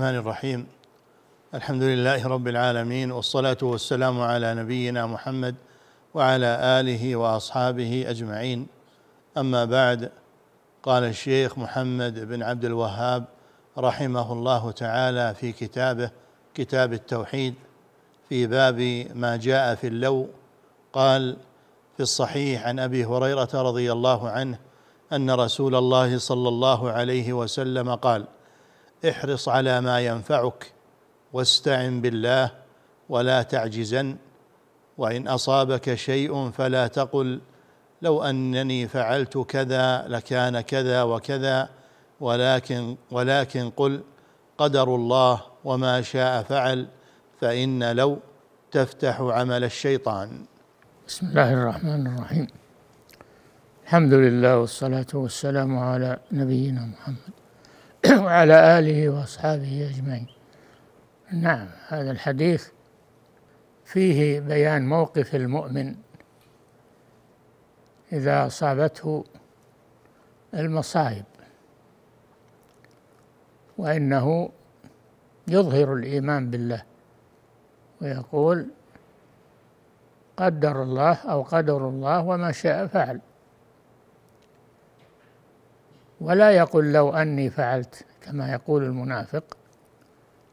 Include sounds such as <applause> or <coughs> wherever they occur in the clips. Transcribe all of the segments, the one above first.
الرحمن الرحيم الحمد لله رب العالمين والصلاة والسلام على نبينا محمد وعلى آله وأصحابه أجمعين أما بعد قال الشيخ محمد بن عبد الوهاب رحمه الله تعالى في كتابه كتاب التوحيد في باب ما جاء في اللو قال في الصحيح عن أبي هريرة رضي الله عنه أن رسول الله صلى الله عليه وسلم قال احرص على ما ينفعك واستعن بالله ولا تعجزن وان اصابك شيء فلا تقل لو انني فعلت كذا لكان كذا وكذا ولكن ولكن قل قدر الله وما شاء فعل فان لو تفتح عمل الشيطان بسم الله الرحمن الرحيم الحمد لله والصلاه والسلام على نبينا محمد <coughs> وعلى آله وأصحابه أجمعين نعم هذا الحديث فيه بيان موقف المؤمن إذا أصابته المصائب وإنه يظهر الإيمان بالله ويقول قدر الله أو قدر الله وما شاء فعل ولا يقل لو أني فعلت كما يقول المنافق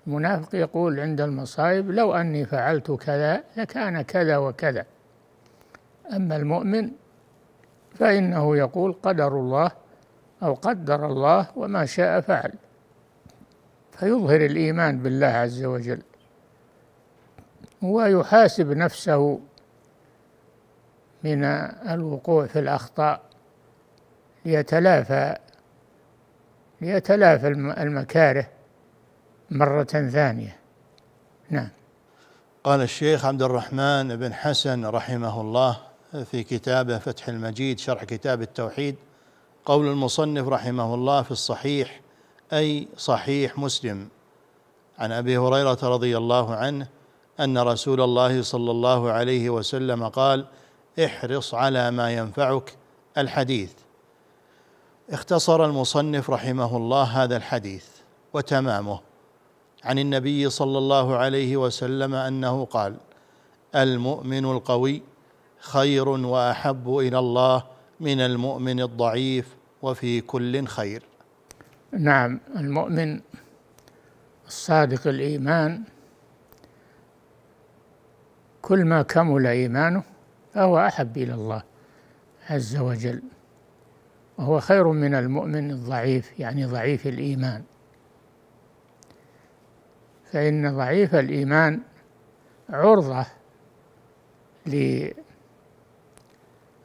المنافق يقول عند المصائب لو أني فعلت كذا لكان كذا وكذا أما المؤمن فإنه يقول قدر الله أو قدر الله وما شاء فعل فيظهر الإيمان بالله عز وجل ويحاسب نفسه من الوقوع في الأخطاء ليتلافى يتلافى المكاره مرة ثانية نعم قال الشيخ عبد الرحمن بن حسن رحمه الله في كتابه فتح المجيد شرح كتاب التوحيد قول المصنف رحمه الله في الصحيح أي صحيح مسلم عن أبي هريرة رضي الله عنه أن رسول الله صلى الله عليه وسلم قال احرص على ما ينفعك الحديث اختصر المصنف رحمه الله هذا الحديث وتمامه عن النبي صلى الله عليه وسلم انه قال المؤمن القوي خير واحب الى الله من المؤمن الضعيف وفي كل خير نعم المؤمن الصادق الايمان كل ما كمل ايمانه فهو احب الى الله عز وجل وهو خير من المؤمن الضعيف يعني ضعيف الإيمان فإن ضعيف الإيمان عرضة ل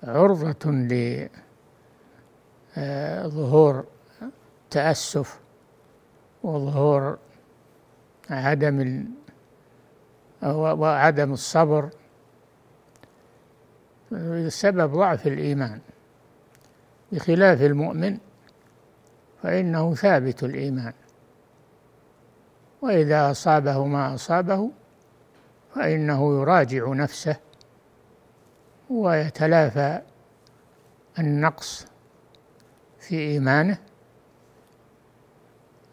عرضة لظهور آه، تأسف وظهور عدم وعدم الصبر بسبب ضعف الإيمان بخلاف المؤمن فإنه ثابت الإيمان وإذا أصابه ما أصابه فإنه يراجع نفسه ويتلافى النقص في إيمانه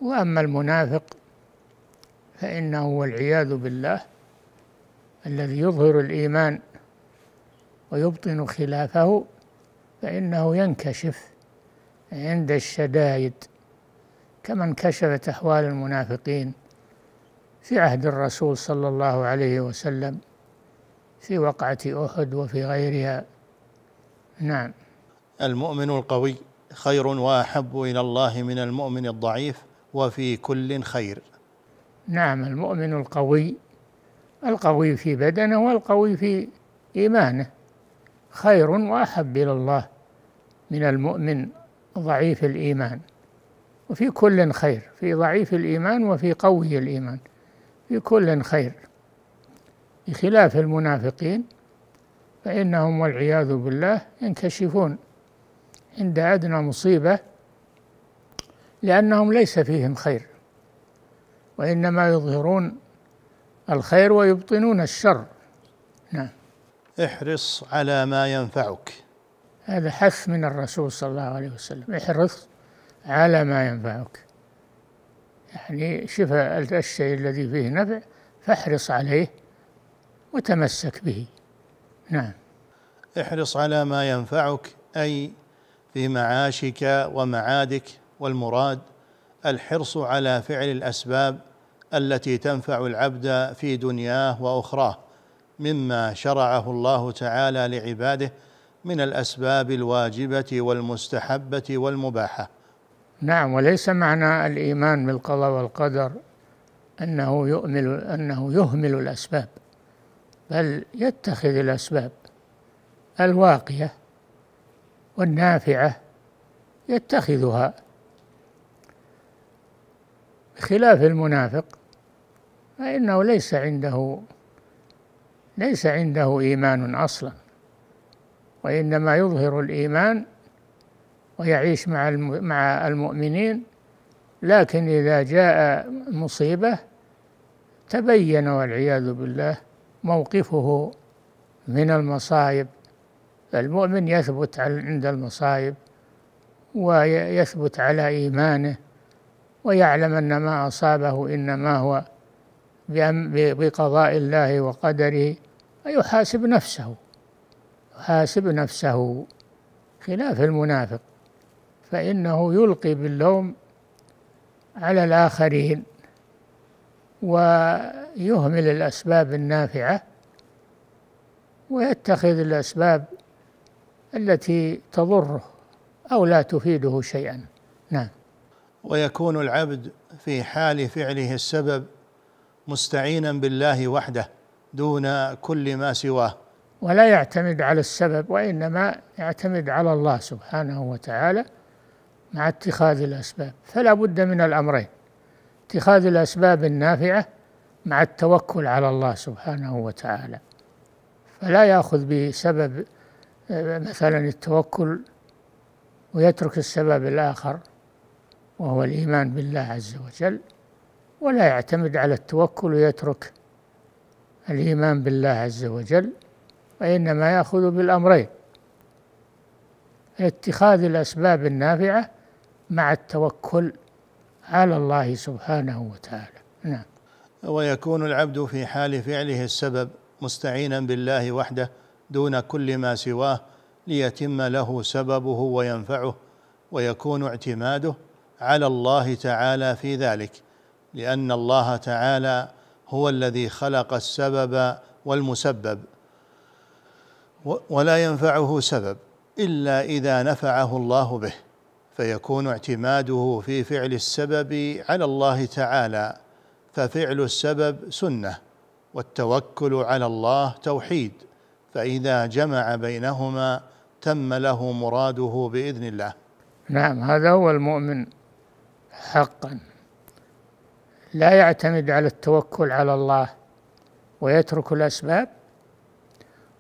وأما المنافق فإنه والعياذ بالله الذي يظهر الإيمان ويبطن خلافه فإنه ينكشف عند الشدائد كما انكشفت أحوال المنافقين في عهد الرسول صلى الله عليه وسلم في وقعة أحد وفي غيرها نعم المؤمن القوي خير وأحب إلى الله من المؤمن الضعيف وفي كل خير نعم المؤمن القوي القوي في بدنه والقوي في إيمانه خير وأحب إلى الله من المؤمن ضعيف الإيمان وفي كل خير في ضعيف الإيمان وفي قوي الإيمان في كل خير بخلاف المنافقين فإنهم والعياذ بالله ينكشفون عند أدنى مصيبة لأنهم ليس فيهم خير وإنما يظهرون الخير ويبطنون الشر نعم احرص على ما ينفعك هذا حث من الرسول صلى الله عليه وسلم احرص على ما ينفعك يعني شفاء الشيء الذي فيه نفع فاحرص عليه وتمسك به نعم احرص على ما ينفعك اي في معاشك ومعادك والمراد الحرص على فعل الاسباب التي تنفع العبد في دنياه واخراه مما شرعه الله تعالى لعباده من الاسباب الواجبه والمستحبه والمباحه نعم وليس معنى الايمان بالقضاء والقدر انه يؤمل انه يهمل الاسباب بل يتخذ الاسباب الواقيه والنافعه يتخذها بخلاف المنافق فانه ليس عنده ليس عنده ايمان اصلا وإنما يظهر الإيمان ويعيش مع مع المؤمنين لكن إذا جاء مصيبة تبين والعياذ بالله موقفه من المصائب المؤمن يثبت عند المصائب ويثبت على إيمانه ويعلم أن ما أصابه إنما هو بقضاء الله وقدره ويحاسب نفسه يحاسب نفسه خلاف المنافق فإنه يلقي باللوم على الآخرين ويهمل الأسباب النافعة ويتخذ الأسباب التي تضره أو لا تفيده شيئا نعم ويكون العبد في حال فعله السبب مستعينا بالله وحده دون كل ما سواه ولا يعتمد على السبب وإنما يعتمد على الله سبحانه وتعالى مع اتخاذ الأسباب فلا بد من الأمرين اتخاذ الأسباب النافعة مع التوكل على الله سبحانه وتعالى فلا ياخذ بسبب مثلا التوكل ويترك السبب الاخر وهو الايمان بالله عز وجل ولا يعتمد على التوكل ويترك الايمان بالله عز وجل وإنما يأخذ بالأمرين اتخاذ الأسباب النافعة مع التوكل على الله سبحانه وتعالى نعم ويكون العبد في حال فعله السبب مستعينا بالله وحده دون كل ما سواه ليتم له سببه وينفعه ويكون اعتماده على الله تعالى في ذلك لان الله تعالى هو الذي خلق السبب والمسبب ولا ينفعه سبب الا اذا نفعه الله به فيكون اعتماده في فعل السبب على الله تعالى ففعل السبب سنه والتوكل على الله توحيد فاذا جمع بينهما تم له مراده باذن الله نعم هذا هو المؤمن حقا لا يعتمد على التوكل على الله ويترك الاسباب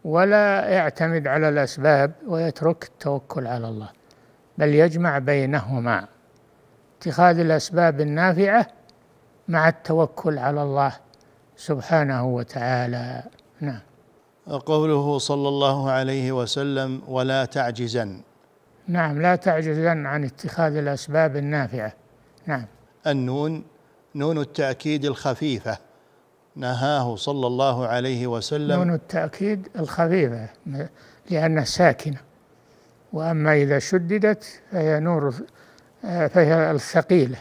ولا يعتمد على الأسباب ويترك التوكل على الله بل يجمع بينهما اتخاذ الأسباب النافعة مع التوكل على الله سبحانه وتعالى نعم قوله صلى الله عليه وسلم ولا تعجزن نعم لا تعجزن عن اتخاذ الأسباب النافعة نعم النون نون التأكيد الخفيفة نهاه صلى الله عليه وسلم نون التأكيد الخفيفة لأنها ساكنة وأما إذا شددت فهي نور فهي الثقيلة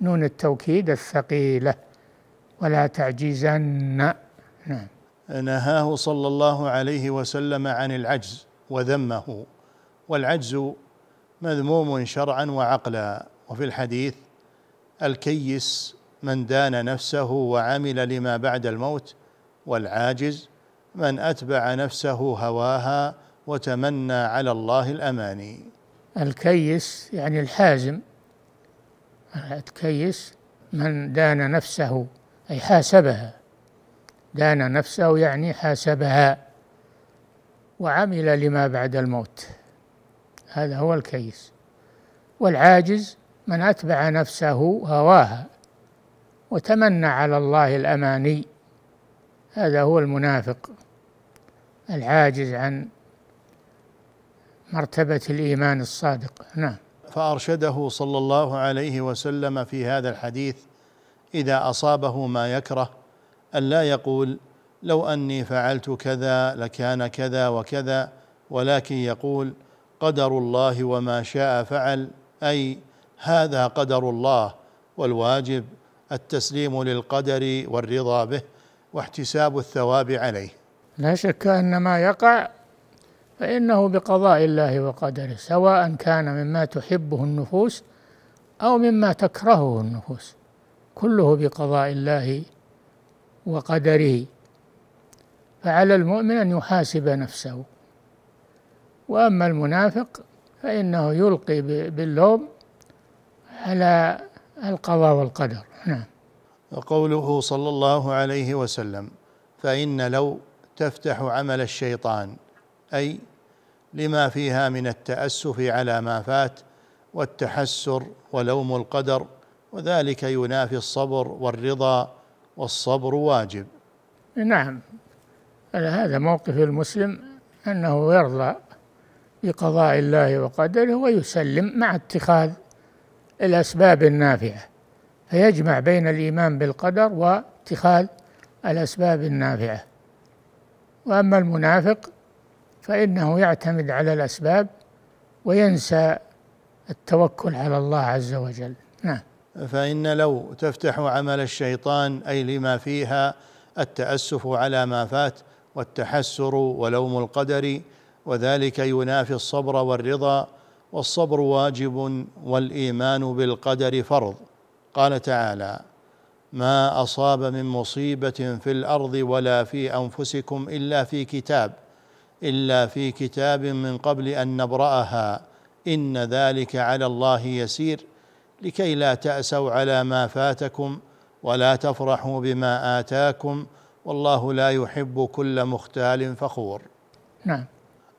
نون التوكيد الثقيلة ولا تعجزن نعم نهاه صلى الله عليه وسلم عن العجز وذمه والعجز مذموم شرعا وعقلا وفي الحديث الكيس من دان نفسه وعمل لما بعد الموت والعاجز من اتبع نفسه هواها وتمنى على الله الاماني الكيس يعني الحازم الكيس من دان نفسه اي حاسبها دان نفسه يعني حاسبها وعمل لما بعد الموت هذا هو الكيس والعاجز من اتبع نفسه هواها وتمنى على الله الأماني هذا هو المنافق العاجز عن مرتبة الإيمان الصادق نعم فأرشده صلى الله عليه وسلم في هذا الحديث إذا أصابه ما يكره أن لا يقول لو أني فعلت كذا لكان كذا وكذا ولكن يقول قدر الله وما شاء فعل أي هذا قدر الله والواجب التسليم للقدر والرضا به واحتساب الثواب عليه لا شك أن ما يقع فإنه بقضاء الله وقدره سواء كان مما تحبه النفوس أو مما تكرهه النفوس كله بقضاء الله وقدره فعلى المؤمن أن يحاسب نفسه وأما المنافق فإنه يلقي باللوم على القضاء والقدر نعم وقوله صلى الله عليه وسلم فإن لو تفتح عمل الشيطان أي لما فيها من التأسف على ما فات والتحسر ولوم القدر وذلك ينافي الصبر والرضا والصبر واجب نعم هذا موقف المسلم أنه يرضى بقضاء الله وقدره ويسلم مع اتخاذ الأسباب النافعة فيجمع بين الإيمان بالقدر واتخاذ الأسباب النافعة وأما المنافق فإنه يعتمد على الأسباب وينسى التوكل على الله عز وجل نعم فإن لو تفتح عمل الشيطان أي لما فيها التأسف على ما فات والتحسر ولوم القدر وذلك ينافي الصبر والرضا والصبر واجب والايمان بالقدر فرض قال تعالى ما اصاب من مصيبه في الارض ولا في انفسكم الا في كتاب الا في كتاب من قبل ان نبراها ان ذلك على الله يسير لكي لا تاسوا على ما فاتكم ولا تفرحوا بما اتاكم والله لا يحب كل مختال فخور نعم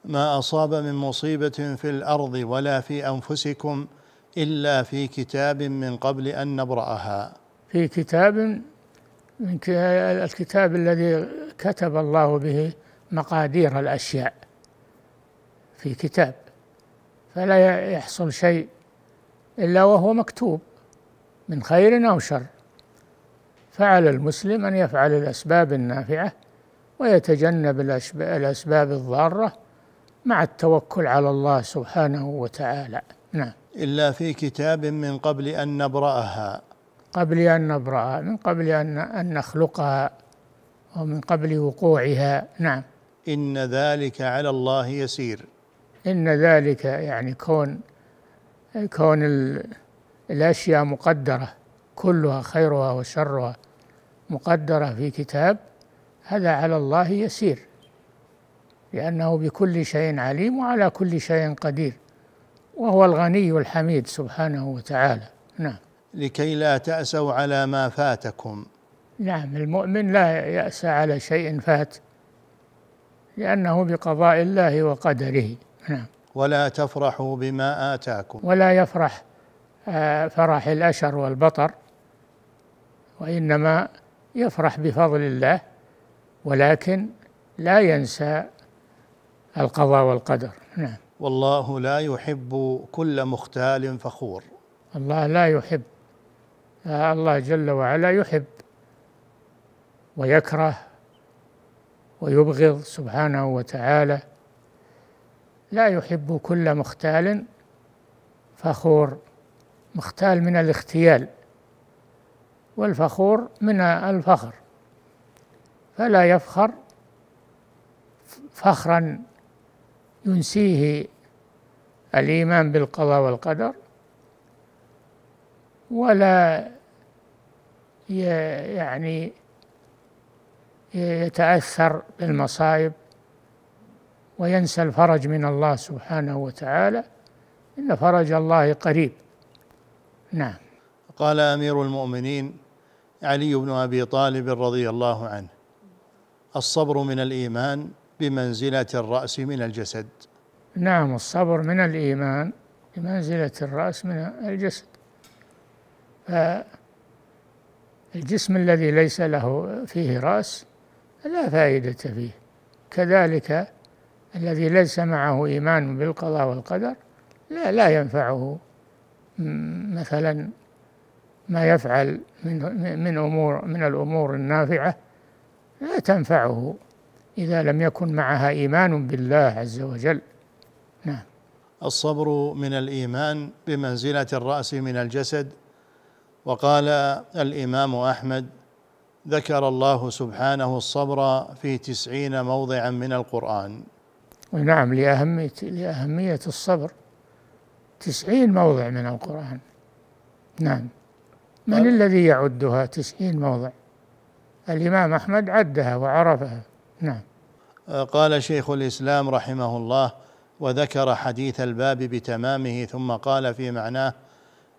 ما اصاب من مصيبه في الارض ولا في انفسكم الا في كتاب من قبل ان نبراها في كتاب من الكتاب الذي كتب الله به مقادير الاشياء في كتاب فلا يحصل شيء الا وهو مكتوب من خير او شر فعلى المسلم ان يفعل الاسباب النافعه ويتجنب الاسباب الضاره مع التوكل على الله سبحانه وتعالى نعم إلا في كتاب من قبل أن نبرأها قبل أن نبرأها من قبل أن أن نخلقها ومن قبل وقوعها نعم إن ذلك على الله يسير إن ذلك يعني كون كون الأشياء مقدرة كلها خيرها وشرها مقدرة في كتاب هذا على الله يسير لأنه بكل شيء عليم وعلى كل شيء قدير وهو الغني الحميد سبحانه وتعالى نعم لكي لا تأسوا على ما فاتكم نعم المؤمن لا يأسى على شيء فات لأنه بقضاء الله وقدره نعم ولا تفرحوا بما آتاكم ولا يفرح آه، فرح الأشر والبطر وإنما يفرح بفضل الله ولكن لا ينسى القضاء والقدر نعم والله لا يحب كل مختال فخور الله لا يحب الله جل وعلا يحب ويكره ويبغض سبحانه وتعالى لا يحب كل مختال فخور مختال من الاختيال والفخور من الفخر فلا يفخر فخرا ينسيه الإيمان بالقضاء والقدر ولا يعني يتأثر بالمصائب وينسى الفرج من الله سبحانه وتعالى إن فرج الله قريب نعم قال أمير المؤمنين علي بن أبي طالب رضي الله عنه الصبر من الإيمان بمنزلة الرأس من الجسد نعم الصبر من الإيمان بمنزلة الرأس من الجسد الجسم الذي ليس له فيه رأس لا فائدة فيه كذلك الذي ليس معه إيمان بالقضاء والقدر لا لا ينفعه مثلا ما يفعل من من امور من الامور النافعه لا تنفعه إذا لم يكن معها إيمان بالله عز وجل نعم الصبر من الإيمان بمنزلة الرأس من الجسد وقال الإمام أحمد ذكر الله سبحانه الصبر في تسعين موضعا من القرآن نعم لأهمية, لأهمية الصبر تسعين موضع من القرآن نعم من الذي يعدها تسعين موضع الإمام أحمد عدها وعرفها نعم قال شيخ الاسلام رحمه الله وذكر حديث الباب بتمامه ثم قال في معناه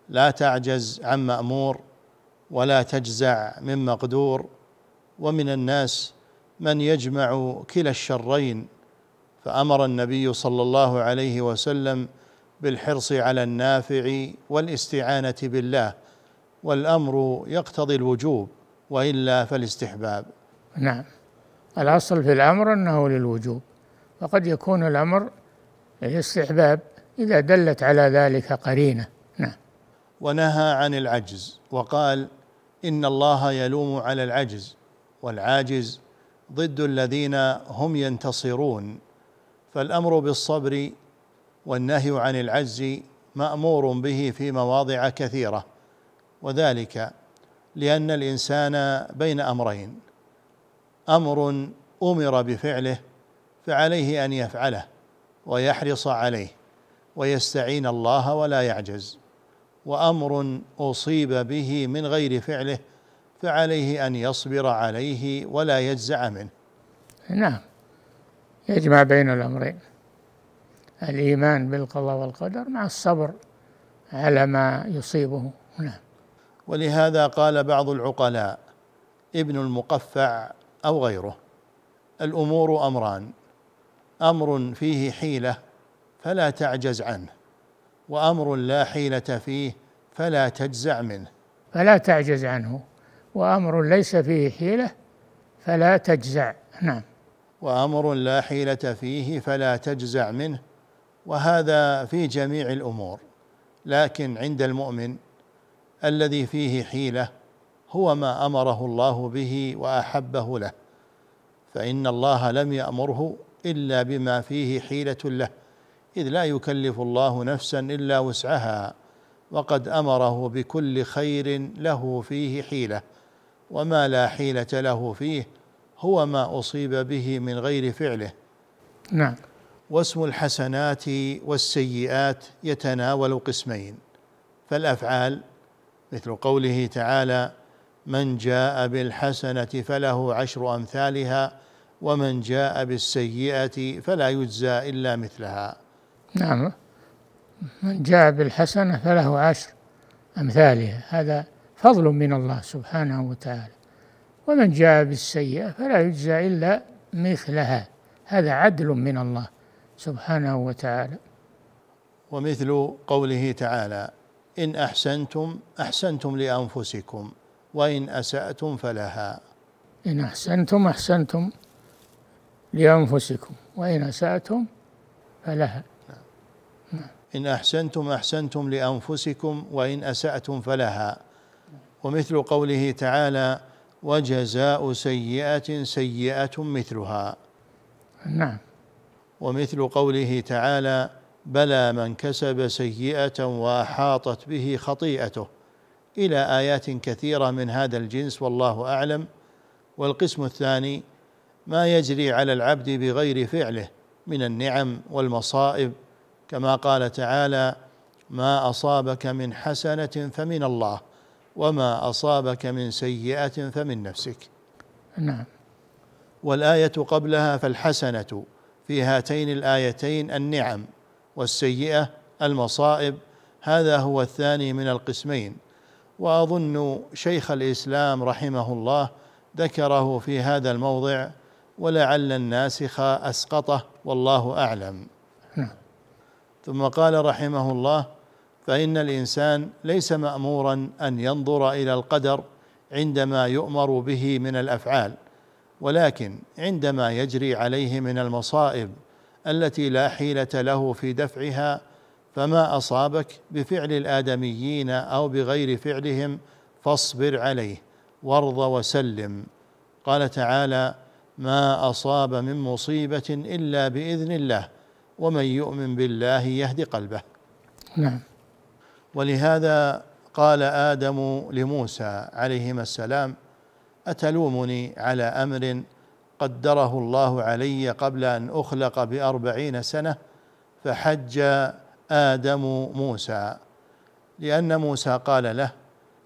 لا تعجز عن مامور ولا تجزع من مقدور ومن الناس من يجمع كلا الشرين فامر النبي صلى الله عليه وسلم بالحرص على النافع والاستعانه بالله والامر يقتضي الوجوب والا فالاستحباب نعم الأصل في الأمر أنه للوجوب وقد يكون الأمر للاستحباب إذا دلت على ذلك قرينة نعم ونهى عن العجز وقال إن الله يلوم على العجز والعاجز ضد الذين هم ينتصرون فالأمر بالصبر والنهي عن العجز مأمور به في مواضع كثيرة وذلك لأن الإنسان بين أمرين امر امر بفعله فعليه ان يفعله ويحرص عليه ويستعين الله ولا يعجز وامر اصيب به من غير فعله فعليه ان يصبر عليه ولا يجزع منه نعم يجمع بين الامرين الايمان بالقضاء والقدر مع الصبر على ما يصيبه نعم ولهذا قال بعض العقلاء ابن المقفع او غيره الامور امران امر فيه حيله فلا تعجز عنه وامر لا حيله فيه فلا تجزع منه فلا تعجز عنه وامر ليس فيه حيله فلا تجزع نعم وامر لا حيله فيه فلا تجزع منه وهذا في جميع الامور لكن عند المؤمن الذي فيه حيله هو ما امره الله به واحبه له فان الله لم يامره الا بما فيه حيله له اذ لا يكلف الله نفسا الا وسعها وقد امره بكل خير له فيه حيله وما لا حيله له فيه هو ما اصيب به من غير فعله نعم واسم الحسنات والسيئات يتناول قسمين فالافعال مثل قوله تعالى من جاء بالحسنة فله عشر أمثالها ومن جاء بالسيئة فلا يجزى إلا مثلها نعم من جاء بالحسنة فله عشر أمثالها هذا فضل من الله سبحانه وتعالى ومن جاء بالسيئة فلا يجزى إلا مثلها هذا عدل من الله سبحانه وتعالى ومثل قوله تعالى إن أحسنتم أحسنتم لأنفسكم وإن أسأتم فلها إن أحسنتم أحسنتم لأنفسكم وإن أسأتم فلها نعم. إن أحسنتم أحسنتم لأنفسكم وإن أسأتم فلها ومثل قوله تعالى وجزاء سيئة سيئة مثلها نعم ومثل قوله تعالى بلى من كسب سيئة وأحاطت به خطيئته الى ايات كثيره من هذا الجنس والله اعلم والقسم الثاني ما يجري على العبد بغير فعله من النعم والمصائب كما قال تعالى ما اصابك من حسنه فمن الله وما اصابك من سيئه فمن نفسك نعم والايه قبلها فالحسنه في هاتين الايتين النعم والسيئه المصائب هذا هو الثاني من القسمين واظن شيخ الاسلام رحمه الله ذكره في هذا الموضع ولعل الناسخ اسقطه والله اعلم نعم. ثم قال رحمه الله فان الانسان ليس مامورا ان ينظر الى القدر عندما يؤمر به من الافعال ولكن عندما يجري عليه من المصائب التي لا حيله له في دفعها فما اصابك بفعل الادميين او بغير فعلهم فاصبر عليه وارض وسلم قال تعالى ما اصاب من مصيبه الا باذن الله ومن يؤمن بالله يهد قلبه نعم ولهذا قال ادم لموسى عليهما السلام اتلومني على امر قدره الله علي قبل ان اخلق باربعين سنه فحج آدم موسى لأن موسى قال له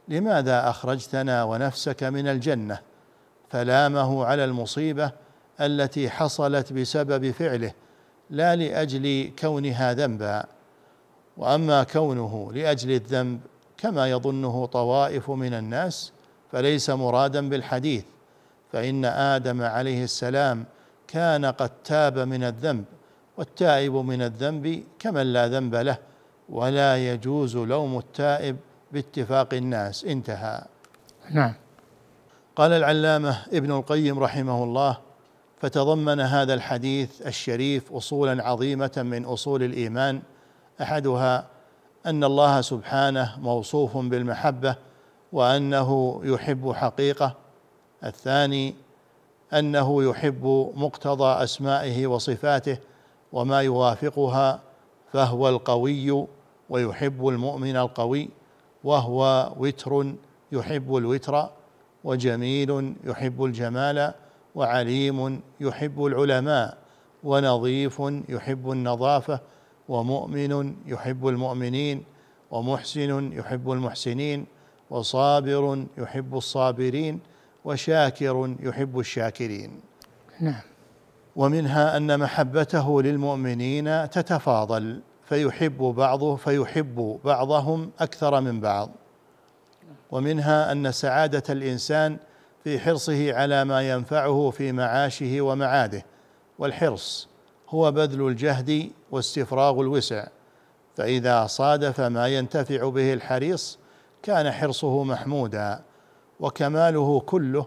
لماذا أخرجتنا ونفسك من الجنة فلامه على المصيبة التي حصلت بسبب فعله لا لأجل كونها ذنبا وأما كونه لأجل الذنب كما يظنه طوائف من الناس فليس مرادا بالحديث فإن آدم عليه السلام كان قد تاب من الذنب والتائب من الذنب كمن لا ذنب له ولا يجوز لوم التائب باتفاق الناس انتهى نعم قال العلامه ابن القيم رحمه الله فتضمن هذا الحديث الشريف اصولا عظيمه من اصول الايمان احدها ان الله سبحانه موصوف بالمحبه وانه يحب حقيقه الثاني انه يحب مقتضى اسمائه وصفاته وما يوافقها فهو القوي ويحب المؤمن القوي وهو وتر يحب الوتر وجميل يحب الجمال وعليم يحب العلماء ونظيف يحب النظافه ومؤمن يحب المؤمنين ومحسن يحب المحسنين وصابر يحب الصابرين وشاكر يحب الشاكرين نعم ومنها ان محبته للمؤمنين تتفاضل فيحب بعضه فيحب بعضهم اكثر من بعض ومنها ان سعاده الانسان في حرصه على ما ينفعه في معاشه ومعاده والحرص هو بذل الجهد واستفراغ الوسع فاذا صادف ما ينتفع به الحريص كان حرصه محمودا وكماله كله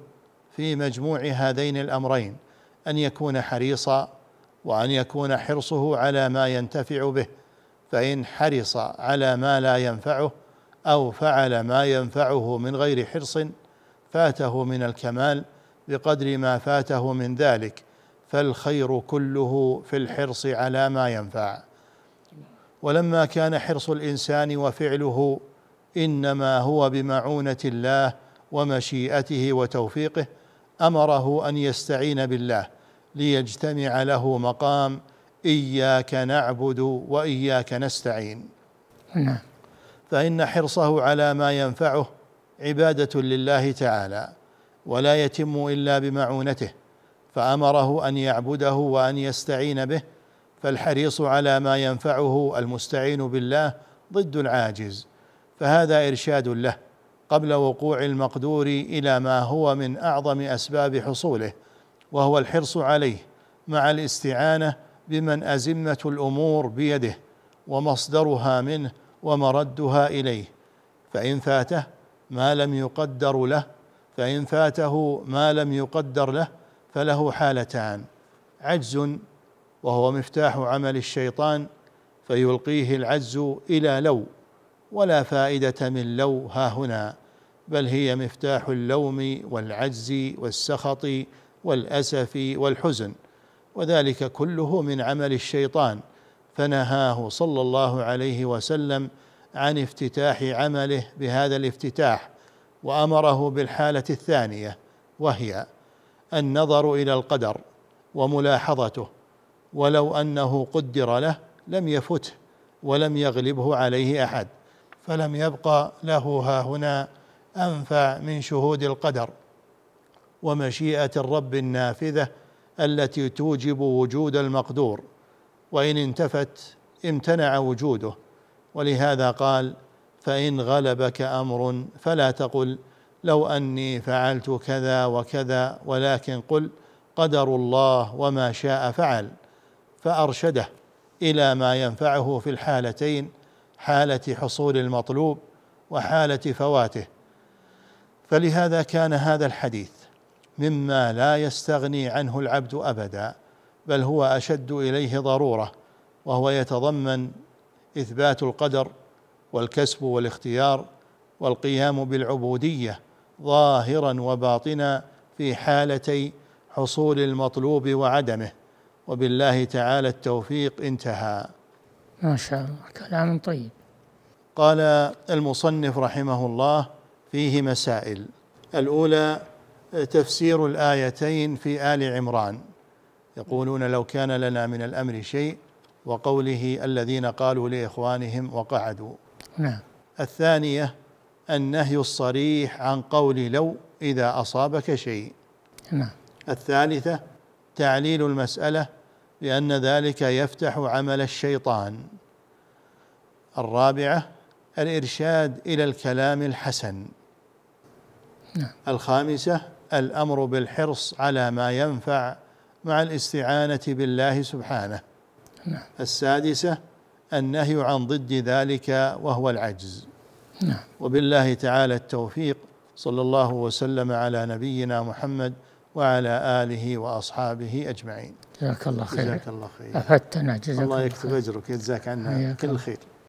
في مجموع هذين الامرين ان يكون حريصا وان يكون حرصه على ما ينتفع به فان حرص على ما لا ينفعه او فعل ما ينفعه من غير حرص فاته من الكمال بقدر ما فاته من ذلك فالخير كله في الحرص على ما ينفع ولما كان حرص الانسان وفعله انما هو بمعونه الله ومشيئته وتوفيقه امره ان يستعين بالله ليجتمع له مقام إياك نعبد وإياك نستعين نعم فإن حرصه على ما ينفعه عبادة لله تعالى ولا يتم إلا بمعونته فأمره أن يعبده وأن يستعين به فالحريص على ما ينفعه المستعين بالله ضد العاجز فهذا إرشاد له قبل وقوع المقدور إلى ما هو من أعظم أسباب حصوله وهو الحرص عليه مع الاستعانه بمن ازمه الامور بيده ومصدرها منه ومردها اليه فان فاته ما لم يقدر له فان فاته ما لم يقدر له فله حالتان عجز وهو مفتاح عمل الشيطان فيلقيه العجز الى لو ولا فائده من لو ها هنا بل هي مفتاح اللوم والعجز والسخط والأسف والحزن وذلك كله من عمل الشيطان فنهاه صلى الله عليه وسلم عن افتتاح عمله بهذا الافتتاح وامره بالحاله الثانيه وهي النظر الى القدر وملاحظته ولو انه قدر له لم يفته ولم يغلبه عليه احد فلم يبقى له ها هنا انفع من شهود القدر ومشيئه الرب النافذه التي توجب وجود المقدور وان انتفت امتنع وجوده ولهذا قال فان غلبك امر فلا تقل لو اني فعلت كذا وكذا ولكن قل قدر الله وما شاء فعل فارشده الى ما ينفعه في الحالتين حاله حصول المطلوب وحاله فواته فلهذا كان هذا الحديث مما لا يستغني عنه العبد ابدا بل هو اشد اليه ضروره وهو يتضمن اثبات القدر والكسب والاختيار والقيام بالعبوديه ظاهرا وباطنا في حالتي حصول المطلوب وعدمه وبالله تعالى التوفيق انتهى ما شاء الله كلام طيب قال المصنف رحمه الله فيه مسائل الاولى تفسير الآيتين في آل عمران يقولون لو كان لنا من الأمر شيء وقوله الذين قالوا لإخوانهم وقعدوا نعم الثانية النهي الصريح عن قول لو إذا أصابك شيء نعم الثالثة تعليل المسألة لأن ذلك يفتح عمل الشيطان الرابعة الإرشاد إلى الكلام الحسن نعم. الخامسة الامر بالحرص على ما ينفع مع الاستعانه بالله سبحانه نعم. السادسه النهي عن ضد ذلك وهو العجز نعم. وبالله تعالى التوفيق صلى الله وسلم على نبينا محمد وعلى اله واصحابه اجمعين جزاك الله خير جزاك الله خير افدتنا جزاك الله يكتب اجرك يجزاك عنا كل خير